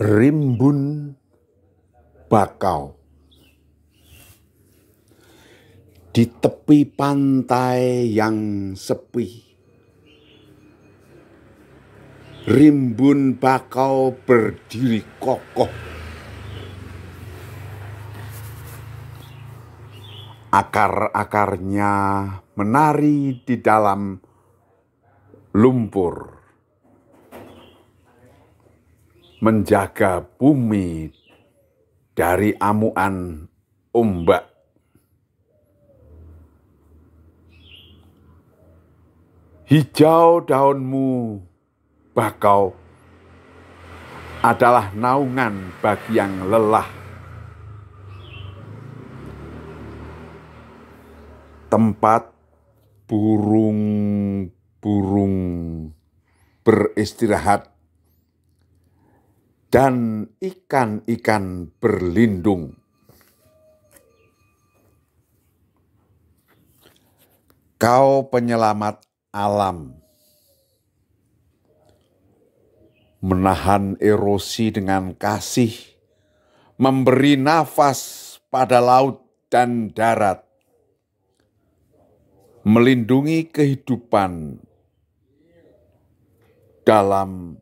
rimbun bakau. Di tepi pantai yang sepi, rimbun bakau berdiri kokoh. Akar-akarnya menari di dalam lumpur. menjaga bumi dari amuan ombak. Hijau daunmu bakau adalah naungan bagi yang lelah. Tempat burung-burung beristirahat dan ikan-ikan berlindung. Kau penyelamat alam, menahan erosi dengan kasih, memberi nafas pada laut dan darat, melindungi kehidupan dalam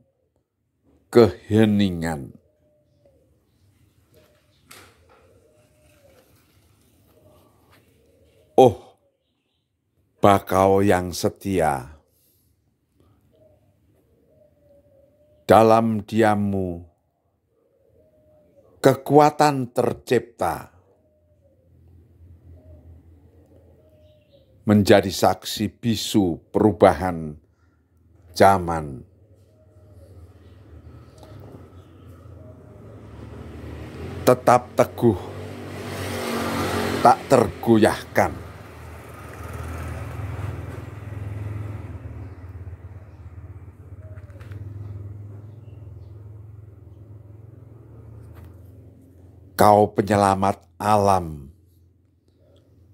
keheningan. Oh, bakau yang setia, dalam diammu kekuatan tercipta menjadi saksi bisu perubahan zaman tetap teguh, tak tergoyahkan. Kau penyelamat alam,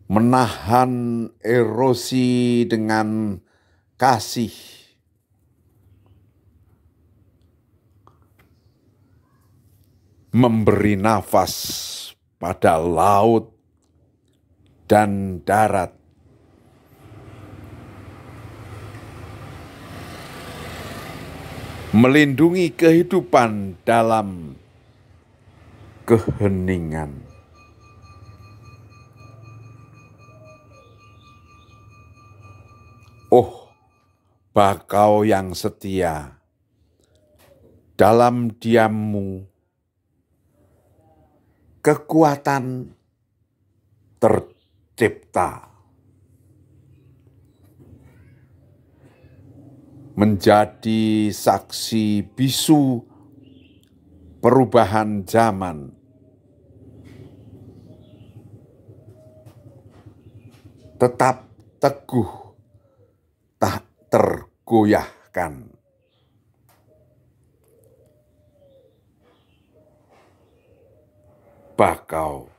menahan erosi dengan kasih memberi nafas pada laut dan darat. Melindungi kehidupan dalam keheningan. Oh, bakau yang setia, dalam diammu kekuatan tercipta. Menjadi saksi bisu perubahan zaman. Tetap teguh, tak tergoyahkan. Pacal.